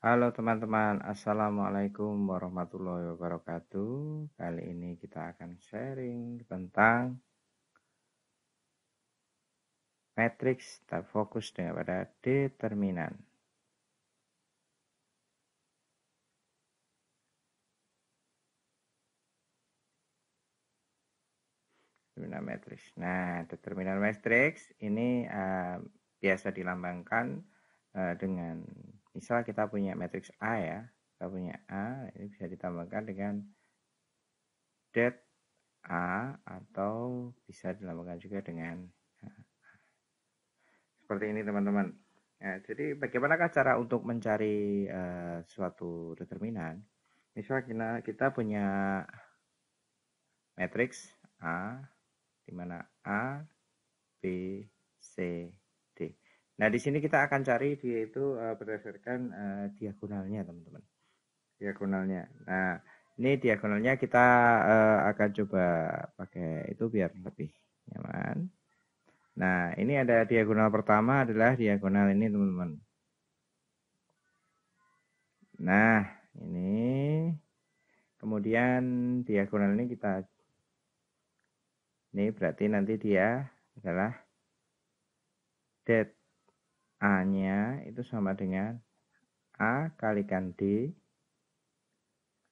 Halo teman-teman, Assalamualaikum warahmatullahi wabarakatuh Kali ini kita akan sharing tentang Matrix tak fokus dengan pada determinan Determinan matriks Nah, determinan matrix ini uh, biasa dilambangkan uh, dengan misalnya kita punya matriks A ya kita punya A ini bisa ditambahkan dengan det A atau bisa ditambahkan juga dengan seperti ini teman-teman ya, jadi bagaimanakah cara untuk mencari uh, suatu determinan Misalnya kita, kita punya matriks A di mana A B C Nah, di sini kita akan cari dia itu uh, berdasarkan uh, diagonalnya, teman-teman. Diagonalnya. Nah, ini diagonalnya kita uh, akan coba pakai itu biar lebih nyaman. Nah, ini ada diagonal pertama adalah diagonal ini, teman-teman. Nah, ini kemudian diagonal ini kita ini berarti nanti dia adalah dead A-nya itu sama dengan A kalikan D.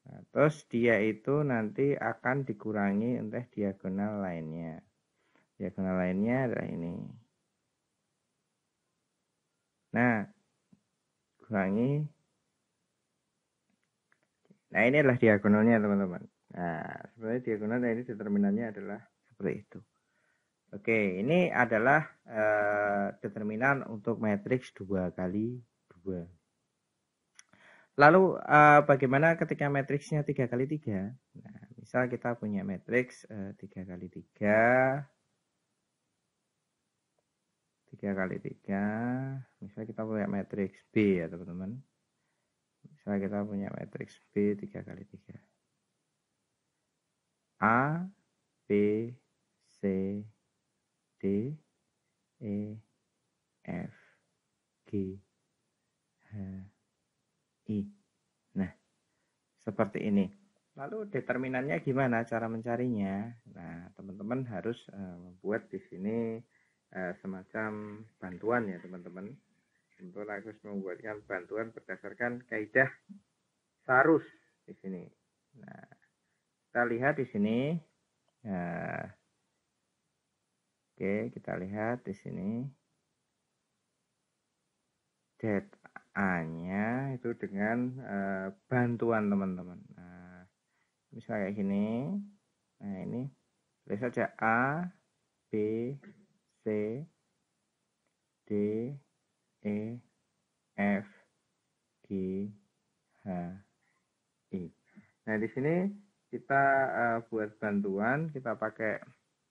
Nah, terus dia itu nanti akan dikurangi entah diagonal lainnya. Diagonal lainnya adalah ini. Nah, kurangi. Nah, ini adalah diagonalnya, teman-teman. Nah, sebenarnya diagonal nah, ini determinannya adalah seperti itu. Oke, ini adalah eh, determinan untuk matriks dua kali dua. Lalu eh, bagaimana ketika matriksnya tiga kali tiga? Nah, misal kita punya matriks eh, tiga kali tiga, tiga kali tiga. Misal kita punya matriks B ya teman-teman Misal kita punya matriks B tiga kali tiga. A B C D E F G H I. Nah, seperti ini. Lalu determinannya gimana cara mencarinya? Nah, teman-teman harus e, membuat di sini e, semacam bantuan ya, teman-teman. untuk langsung membuatkan bantuan berdasarkan kaidah sarus di sini. Nah, kita lihat di sini. Nah, Oke, kita lihat di sini. a nya itu dengan e, bantuan teman-teman. Nah, misalnya kayak gini. Nah, ini tulis saja A, B, C, D, E, F, G, H, I. Nah, di sini kita e, buat bantuan, kita pakai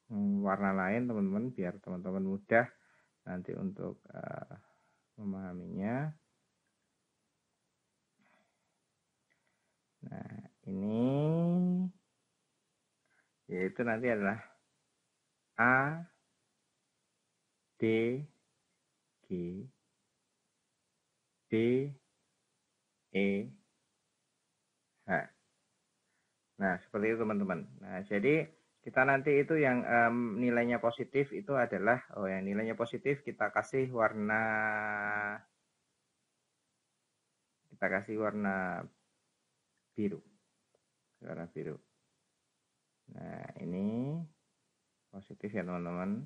Hmm, warna lain teman-teman biar teman-teman mudah nanti untuk uh, memahaminya. Nah, ini yaitu nanti adalah A D G D E H. Nah, seperti itu teman-teman. Nah, jadi kita nanti itu yang um, nilainya positif itu adalah oh ya nilainya positif kita kasih warna kita kasih warna biru warna biru nah ini positif ya teman-teman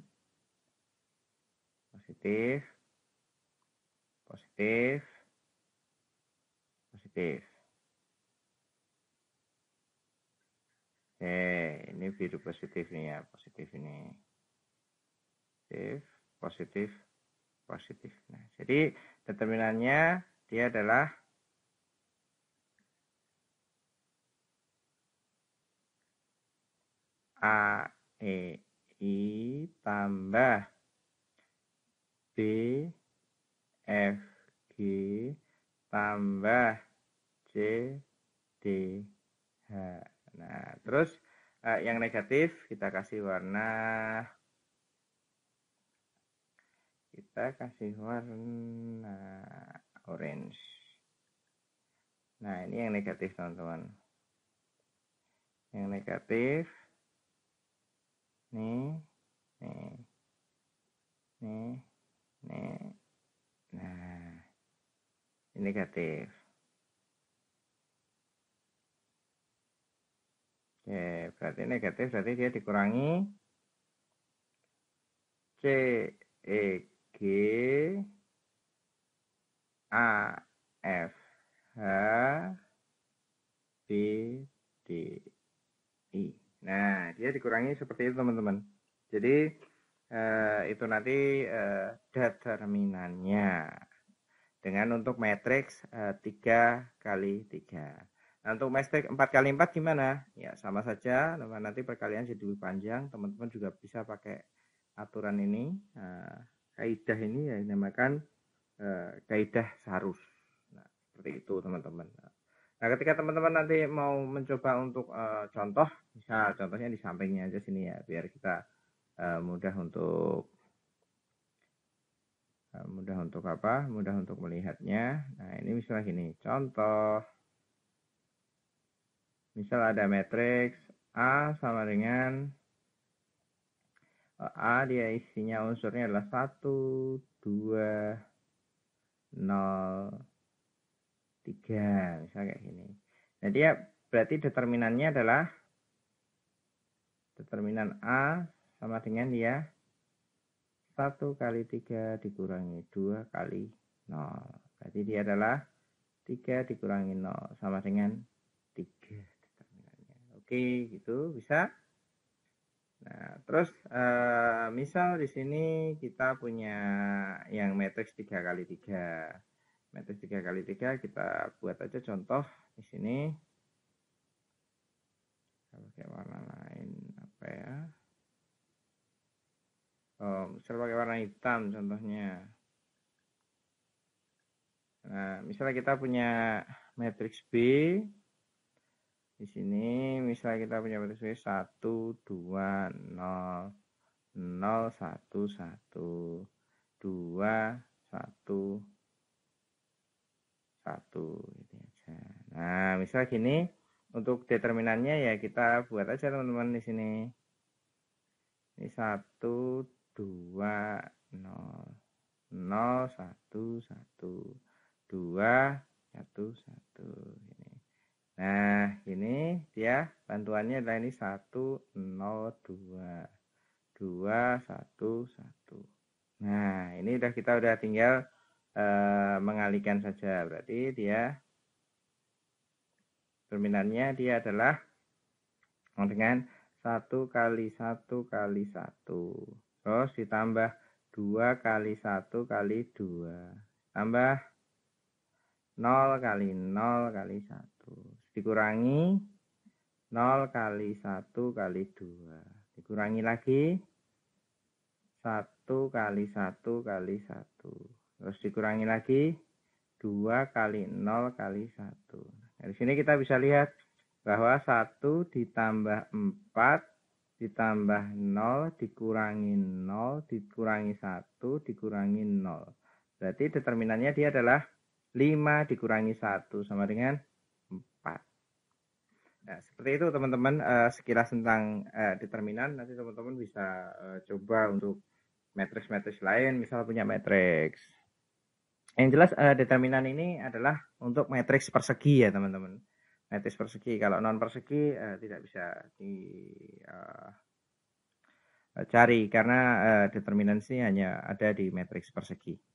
positif positif positif Oke, eh, ini biru positif nih ya, positif ini. Positif, positif, positif. Nah, jadi determinannya dia adalah A E I tambah B F G tambah C D H Nah, terus uh, yang negatif kita kasih warna kita kasih warna orange. Nah, ini yang negatif, teman-teman. Yang negatif nih, nih, nih, nih. Nah, ini negatif. Oke, berarti negatif berarti dia dikurangi C E G A F H B D I. Nah, dia dikurangi seperti itu teman-teman. Jadi eh, itu nanti eh, determinannya dengan untuk matriks eh, tiga kali tiga Nah, untuk matchstick 4 kali 4 gimana? Ya, sama saja. Nah, nanti perkalian jadi lebih panjang. Teman-teman juga bisa pakai aturan ini. Nah, kaidah ini ya dinamakan eh, kaidah seharus. Nah, seperti itu teman-teman. Nah, ketika teman-teman nanti mau mencoba untuk eh, contoh, bisa contohnya di sampingnya aja sini ya, biar kita eh, mudah untuk eh, mudah untuk apa? Mudah untuk melihatnya. Nah, ini misalnya gini, contoh Misal ada matriks A sama dengan eh, A dia isinya unsurnya adalah 1, 2, 0, 3. Misalnya kayak gini. Nah dia ya, berarti determinannya adalah determinan A sama dengan dia 1 kali 3 dikurangi 2 kali 0. Berarti dia adalah 3 dikurangi 0 sama dengan okay, gitu bisa Nah, terus eh, misal di sini kita punya yang matriks tiga kali tiga, Matriks tiga kali tiga kita buat aja contoh di sini. pakai warna lain apa ya? Oh, misal pakai warna hitam contohnya. Nah, misalnya kita punya matriks B di sini misalnya kita punya batas W 1 2 0 0 1 1 2 1 1 gitu aja. Ya. Nah, misalnya gini untuk determinannya ya kita buat aja teman-teman di sini. Ini 1 2 0 0 1 1 2 1 1 Nah, ini dia bantuannya adalah ini 1 0 2 2 1 1. Nah, ini udah kita udah tinggal e, mengalihkan saja. Berarti dia terminalnya dia adalah dengan 1 kali 1 kali 1. Terus ditambah 2 kali 1 kali 2. Tambah 0 kali 0 kali 1 dikurangi 0 kali 1 kali 2. Dikurangi lagi 1 kali 1 kali 1. Terus dikurangi lagi 2 kali 0 kali 1. Nah, Dari sini kita bisa lihat bahwa 1 ditambah 4 ditambah 0 dikurangi 0 dikurangi 1 dikurangi 0. Berarti determinannya dia adalah 5 dikurangi 1 sama dengan Nah, seperti itu teman-teman uh, sekilas tentang uh, determinan nanti teman-teman bisa uh, coba untuk matriks-matriks lain misal punya matriks. Yang jelas uh, determinan ini adalah untuk matriks persegi ya teman-teman. Matriks persegi kalau non persegi uh, tidak bisa dicari uh, karena uh, determinansi hanya ada di matriks persegi.